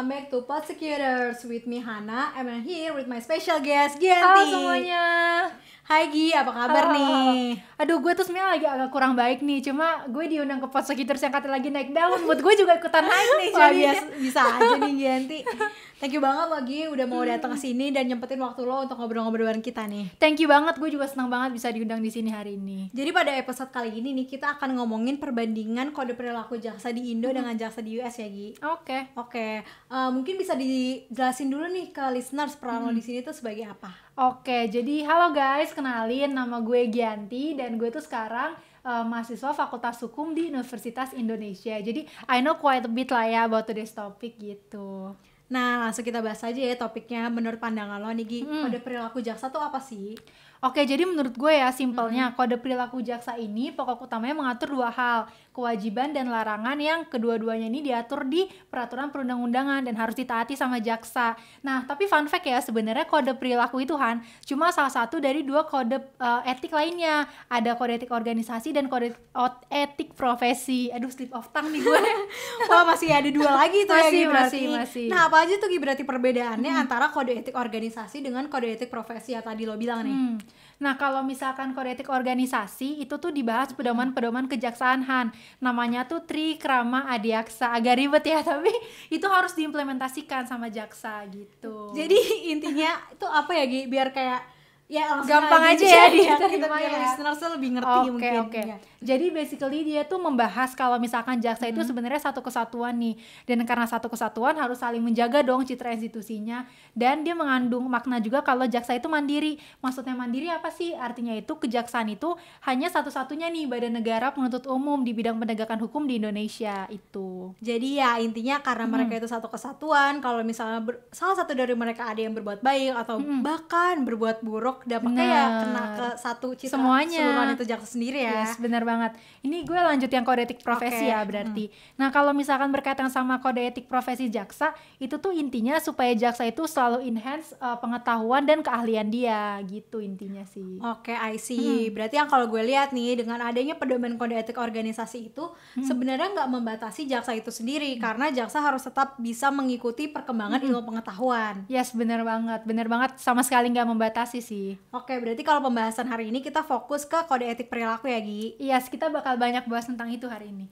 Amén. to Prosecutors with me Hana I'm here with my special guest Gianti. Halo semuanya. Hai Gi, apa kabar halo, nih? Aduh, gue tuh sebenernya lagi agak kurang baik nih. Cuma gue diundang ke Podsecutors yang kata lagi naik daun. Buat gue juga ikutan naik nih. Wah, biasa, bisa aja nih Gianti. Thank you banget lagi udah mau hmm. datang ke sini dan nyempetin waktu lo untuk ngobrol-ngobrol bareng kita nih. Thank you banget, gue juga senang banget bisa diundang di sini hari ini. Jadi pada episode kali ini nih kita akan ngomongin perbandingan kode perilaku jaksa di Indo hmm. dengan jaksa di US ya Gi. Oke. Okay. Oke. Okay. Eh, um, mungkin bisa dijelasin dulu nih ke listeners peran hmm. lo di sini tuh sebagai apa? Oke, jadi halo guys, kenalin nama gue Gianti dan gue tuh sekarang uh, mahasiswa Fakultas Hukum di Universitas Indonesia. Jadi I know quite a bit lah ya about today's topic gitu. Nah, langsung kita bahas aja ya topiknya menurut pandangan lo nih Gi. Hmm. Kode perilaku jaksa tuh apa sih? Oke, jadi menurut gue ya simpelnya hmm. kode perilaku jaksa ini pokok utamanya mengatur dua hal, kewajiban dan larangan yang kedua-duanya ini diatur di peraturan perundang-undangan dan harus ditaati sama jaksa. Nah, tapi fun fact ya sebenarnya kode perilaku itu Han cuma salah satu dari dua kode uh, etik lainnya. Ada kode etik organisasi dan kode etik profesi. Aduh, slip of tongue nih gue. Wah, masih ada dua lagi tuh ya, masih, ya, Gi, masih, masih. Nah, apa apa aja tuh berarti perbedaannya hmm. antara kode etik organisasi dengan kode etik profesi ya tadi lo bilang nih. Hmm. Nah, kalau misalkan kode etik organisasi itu tuh dibahas pedoman-pedoman kejaksaan Han. Namanya tuh Tri Krama Adiaksa. Agak ribet ya, tapi itu harus diimplementasikan sama jaksa gitu. Jadi intinya itu apa ya, Gi? Biar kayak ya langsung gampang aja, aja ya, di ya. ya. lebih ngerti okay, mungkin. Okay. Ya. Jadi basically dia tuh membahas kalau misalkan jaksa hmm. itu sebenarnya satu kesatuan nih dan karena satu kesatuan harus saling menjaga dong citra institusinya dan dia mengandung makna juga kalau jaksa itu mandiri. Maksudnya mandiri apa sih? Artinya itu kejaksaan itu hanya satu-satunya nih badan negara penuntut umum di bidang penegakan hukum di Indonesia itu. Jadi ya intinya karena hmm. mereka itu satu kesatuan kalau misalnya salah satu dari mereka ada yang berbuat baik atau hmm. bahkan berbuat buruk buruk dampaknya nah, ya kena ke satu citra semuanya itu jaksa sendiri ya yes, benar banget ini gue lanjut yang kode etik profesi okay. ya berarti hmm. nah kalau misalkan berkaitan sama kode etik profesi jaksa itu tuh intinya supaya jaksa itu selalu enhance uh, pengetahuan dan keahlian dia gitu intinya sih oke okay, I see hmm. berarti yang kalau gue lihat nih dengan adanya pedoman kode etik organisasi itu hmm. sebenarnya nggak membatasi jaksa itu sendiri hmm. karena jaksa harus tetap bisa mengikuti perkembangan hmm. ilmu pengetahuan yes benar banget benar banget sama sekali nggak membatasi sih Oke, berarti kalau pembahasan hari ini kita fokus ke kode etik perilaku ya, Gi? Iya, yes, kita bakal banyak bahas tentang itu hari ini.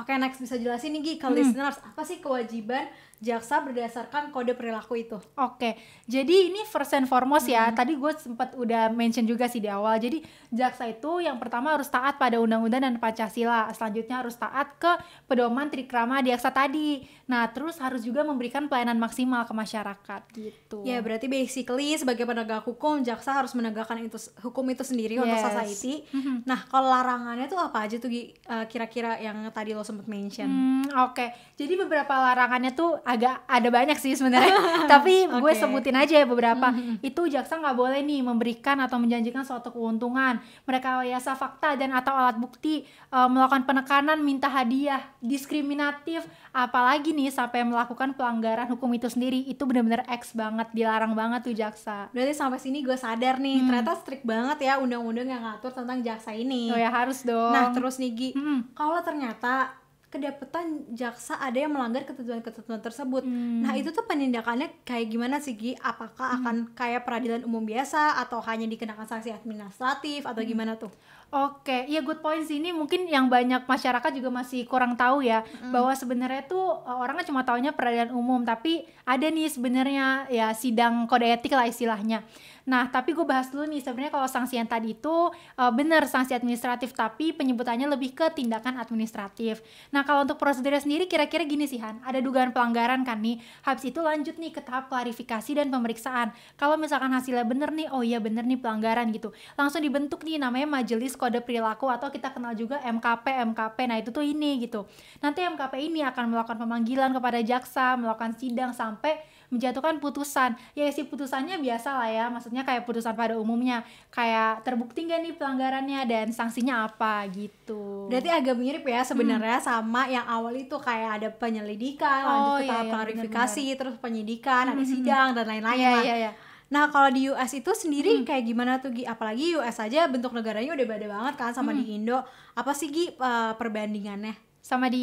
Oke, next bisa jelasin nih Gi ke hmm. listeners apa sih kewajiban jaksa berdasarkan kode perilaku itu. Oke. Jadi ini first and foremost ya. Tadi gue sempat udah mention juga sih di awal. Jadi jaksa itu yang pertama harus taat pada undang-undang dan Pancasila. Selanjutnya harus taat ke pedoman trikrama jaksa tadi. Nah, terus harus juga memberikan pelayanan maksimal ke masyarakat gitu. Ya, berarti basically sebagai penegak hukum jaksa harus menegakkan itu hukum itu sendiri yes. untuk society. -hmm. Nah, kalau larangannya tuh apa aja tuh eh, kira-kira uh, yang tadi lo sempat mention. Hmm, oke. Okay. Jadi beberapa larangannya tuh agak ada banyak sih sebenarnya. Tapi okay. gue sebutin aja ya beberapa. Mm -hmm. Itu jaksa nggak boleh nih memberikan atau menjanjikan suatu keuntungan, mereka merekayasa fakta dan atau alat bukti, uh, melakukan penekanan, minta hadiah, diskriminatif, apalagi nih sampai melakukan pelanggaran hukum itu sendiri. Itu benar-benar X banget, dilarang banget tuh jaksa. Berarti sampai sini gue sadar nih, hmm. ternyata strict banget ya undang-undang yang ngatur tentang jaksa ini. Oh ya harus dong. Nah, terus nih Gi, hmm. kalau ternyata kedapatan jaksa ada yang melanggar ketentuan-ketentuan tersebut. Hmm. Nah, itu tuh penindakannya kayak gimana sih Gi? Apakah hmm. akan kayak peradilan umum biasa atau hanya dikenakan sanksi administratif atau hmm. gimana tuh? Oke, ya good point sih ini mungkin yang banyak masyarakat juga masih kurang tahu ya mm. bahwa sebenarnya tuh e, orangnya cuma taunya peradilan umum tapi ada nih sebenarnya ya sidang kode etik lah istilahnya. Nah, tapi gue bahas dulu nih sebenarnya kalau sanksi yang tadi itu uh, e, benar sanksi administratif tapi penyebutannya lebih ke tindakan administratif. Nah, Nah kalau untuk prosedurnya sendiri kira-kira gini sih Han, ada dugaan pelanggaran kan nih, habis itu lanjut nih ke tahap klarifikasi dan pemeriksaan. Kalau misalkan hasilnya bener nih, oh iya bener nih pelanggaran gitu, langsung dibentuk nih namanya Majelis Kode Perilaku atau kita kenal juga MKP, MKP, nah itu tuh ini gitu. Nanti MKP ini akan melakukan pemanggilan kepada jaksa, melakukan sidang sampai menjatuhkan putusan ya isi putusannya biasa lah ya maksudnya kayak putusan pada umumnya kayak terbukti gak nih pelanggarannya dan sanksinya apa gitu berarti agak mirip ya sebenarnya hmm. sama yang awal itu kayak ada penyelidikan oh, lanjut ke iya, tahap iya, klarifikasi bener terus penyidikan hmm. ada hmm, hmm. sidang dan lain-lain iya, lah iya, iya. Nah, kalau di US itu sendiri hmm. kayak gimana tuh Gi? Apalagi US aja bentuk negaranya udah beda banget kan sama hmm. di Indo. Apa sih Gi uh, perbandingannya? sama di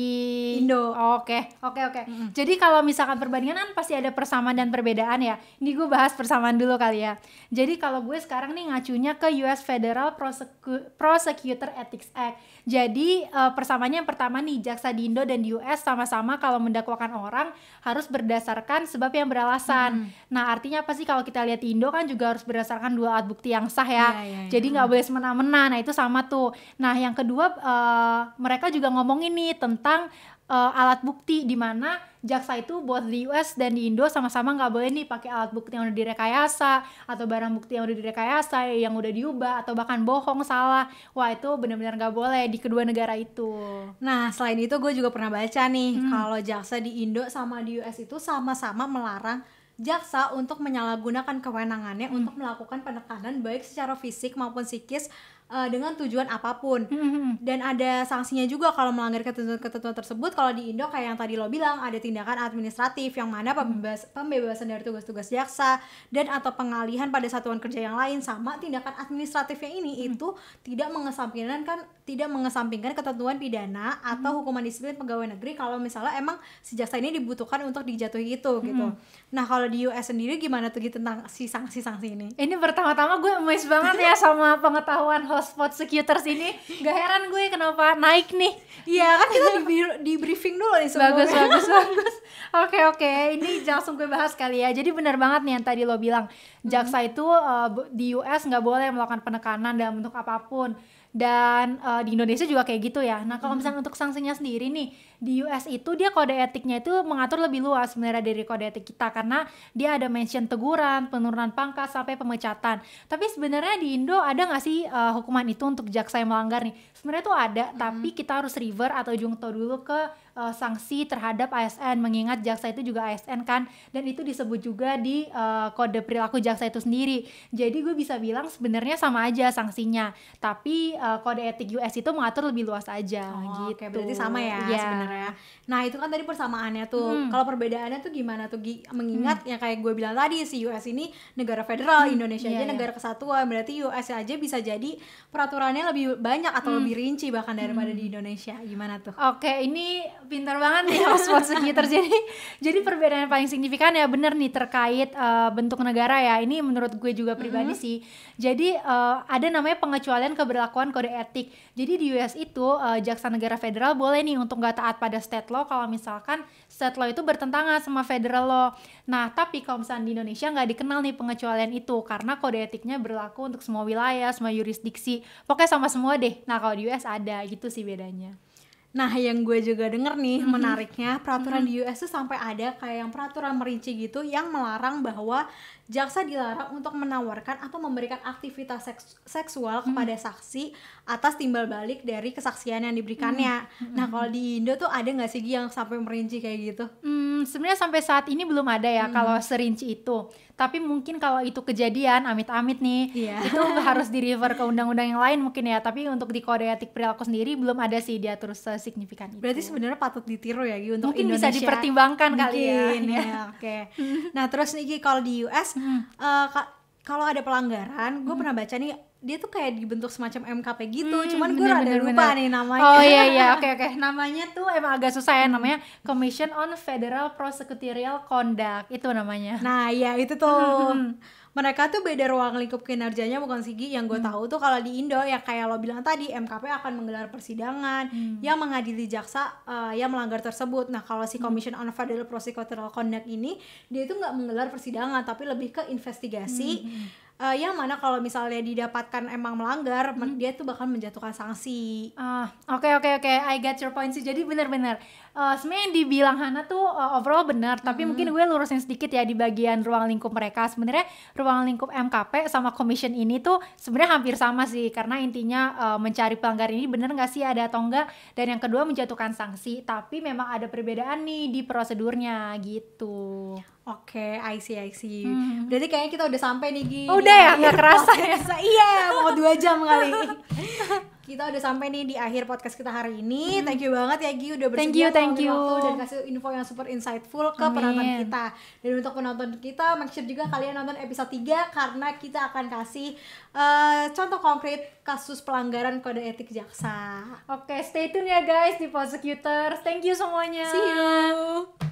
Indo. Oke, oh, oke, okay. oke. Okay, okay. Mm-hmm. Jadi kalau misalkan perbandingan kan pasti ada persamaan dan perbedaan ya. Ini gue bahas persamaan dulu kali ya. Jadi kalau gue sekarang nih ngacunya ke US Federal Prosecu- Prosecutor Ethics Act. Jadi uh, persamaannya yang pertama nih jaksa di Indo dan di US sama-sama kalau mendakwakan orang harus berdasarkan sebab yang beralasan. Mm-hmm. Nah, artinya apa sih kalau kita lihat di Indo kan juga harus berdasarkan dua alat bukti yang sah ya. Yeah, yeah, yeah. Jadi nggak mm-hmm. boleh semena-mena. Nah, itu sama tuh. Nah, yang kedua uh, mereka juga ngomong ini tentang uh, alat bukti di mana jaksa itu buat di US dan di Indo sama-sama nggak boleh nih pakai alat bukti yang udah direkayasa atau barang bukti yang udah direkayasa yang udah diubah atau bahkan bohong salah wah itu benar-benar nggak boleh di kedua negara itu nah selain itu gue juga pernah baca nih hmm. kalau jaksa di Indo sama di US itu sama-sama melarang jaksa untuk menyalahgunakan kewenangannya hmm. untuk melakukan penekanan baik secara fisik maupun psikis uh, dengan tujuan apapun. Hmm, hmm, hmm. Dan ada sanksinya juga kalau melanggar ketentuan-ketentuan tersebut. Kalau di Indo kayak yang tadi lo bilang ada tindakan administratif yang mana pembebas, pembebasan dari tugas-tugas jaksa dan atau pengalihan pada satuan kerja yang lain sama tindakan administratifnya ini itu tidak mengesampingkan kan tidak mengesampingkan ketentuan pidana atau hukuman disiplin pegawai negeri kalau misalnya emang si jaksa ini dibutuhkan untuk dijatuhi itu gitu. Nah, kalau di US sendiri gimana tuh gitu, tentang si sanksi-sanksi ini? Ini pertama-tama gue amazed banget ya sama pengetahuan spot sekuters ini gak heran gue kenapa naik nih iya kan kita di, di briefing dulu nih sebelumnya bagus bagus bagus oke oke okay. ini langsung gue bahas kali ya jadi bener banget nih yang tadi lo bilang jaksa hmm. itu uh, di US nggak boleh melakukan penekanan dalam bentuk apapun dan uh, di Indonesia juga kayak gitu ya. Nah kalau hmm. misalnya hmm. untuk sanksinya sendiri nih di US itu dia kode etiknya itu mengatur lebih luas sebenarnya dari kode etik kita karena dia ada mention teguran, penurunan pangkat sampai pemecatan. Tapi sebenarnya di Indo ada nggak sih uh, hukuman itu untuk jaksa yang melanggar nih? Sebenarnya tuh ada, hmm. tapi kita harus river atau jungto dulu ke uh, sanksi terhadap ASN mengingat jaksa itu juga ASN kan dan itu disebut juga di uh, kode perilaku jaksa itu sendiri jadi gue bisa bilang sebenarnya sama aja sanksinya tapi uh, kode etik US itu mengatur lebih luas aja oh, gitu okay, berarti sama ya yeah. sebenarnya nah itu kan tadi persamaannya tuh hmm. kalau perbedaannya tuh gimana tuh mengingat hmm. yang kayak gue bilang tadi si US ini negara federal hmm. Indonesia yeah, aja yeah. Iya. negara kesatuan berarti US aja bisa jadi peraturannya lebih banyak atau hmm. lebih rinci bahkan daripada hmm. di Indonesia gimana tuh oke okay, ini pintar banget nih Oxford segi jadi jadi perbedaan yang paling signifikan ya bener nih terkait uh, bentuk negara ya. Ini menurut gue juga pribadi mm -hmm. sih. Jadi uh, ada namanya pengecualian keberlakuan kode etik. Jadi di US itu uh, jaksa negara federal boleh nih untuk gak taat pada state law kalau misalkan state law itu bertentangan sama federal law. Nah tapi kalau misalnya di Indonesia nggak dikenal nih pengecualian itu karena kode etiknya berlaku untuk semua wilayah, semua yurisdiksi, pokoknya sama semua deh. Nah kalau di US ada gitu sih bedanya. Nah, yang gue juga denger nih mm-hmm. menariknya peraturan mm-hmm. di US tuh sampai ada kayak yang peraturan merinci gitu yang melarang bahwa jaksa dilarang untuk menawarkan atau memberikan aktivitas seks- seksual mm-hmm. kepada saksi atas timbal balik dari kesaksian yang diberikannya. Mm-hmm. Nah, mhm. kalau di Indo tuh ada gak sih yang sampai merinci kayak gitu? mm sebenarnya sampai saat ini belum ada ya hmm. kalau serinci itu. Tapi mungkin kalau itu kejadian, amit-amit nih, yeah. itu harus di refer ke undang-undang yang lain mungkin ya. Tapi untuk di kode etik perilaku sendiri belum ada sih dia terus signifikan. Berarti sebenarnya patut ditiru ya gitu untuk mungkin Indonesia. bisa dipertimbangkan mungkin, kali ya. ya Oke. Okay. nah terus nih kalau di US hmm. uh, kalau ada pelanggaran gue hmm. pernah baca nih dia tuh kayak dibentuk semacam MKP gitu hmm, cuman gue rada lupa bener. nih namanya oh iya iya oke okay, oke okay. namanya tuh emang agak susah ya namanya Commission on Federal Prosecutorial Conduct itu namanya nah ya itu tuh hmm, hmm, hmm mereka tuh beda ruang lingkup kinerjanya bukan Sigi yang gue hmm. tahu tuh kalau di Indo ya kayak lo bilang tadi MKP akan menggelar persidangan hmm. yang mengadili jaksa uh, eh, yang melanggar tersebut nah kalau si hmm. Commission on Federal Prosecutorial Conduct ini dia itu nggak menggelar persidangan tapi lebih ke investigasi hmm, hmm uh, yang mana kalau misalnya didapatkan emang melanggar hmm. dia tuh bahkan menjatuhkan sanksi. Ah, oke oke oke, I get your point sih. Jadi benar-benar uh, sebenarnya yang dibilang Hana tuh uh, overall benar, tapi hmm. mungkin gue lurusin sedikit ya di bagian ruang lingkup mereka. Sebenarnya ruang lingkup MKP sama commission ini tuh sebenarnya hampir sama sih karena intinya uh, mencari pelanggar ini benar nggak sih ada atau enggak dan yang kedua menjatuhkan sanksi, tapi memang ada perbedaan nih di prosedurnya gitu. Oke, okay, I see, I see. Hmm. Berarti kayaknya kita udah sampai nih, Gi. Udah ya, nggak kerasa ya? Iya, mau dua jam kali. kita udah sampai nih di akhir podcast kita hari ini. Hmm. Thank you banget ya, Gi, udah bersedia thank you, thank you. waktu dan kasih info yang super insightful ke Amin. penonton kita. Dan untuk penonton kita, make sure juga kalian nonton episode 3 karena kita akan kasih uh, contoh konkret kasus pelanggaran kode etik jaksa. Oke, okay, stay tune ya guys di Prosecutor. Thank you semuanya. See you.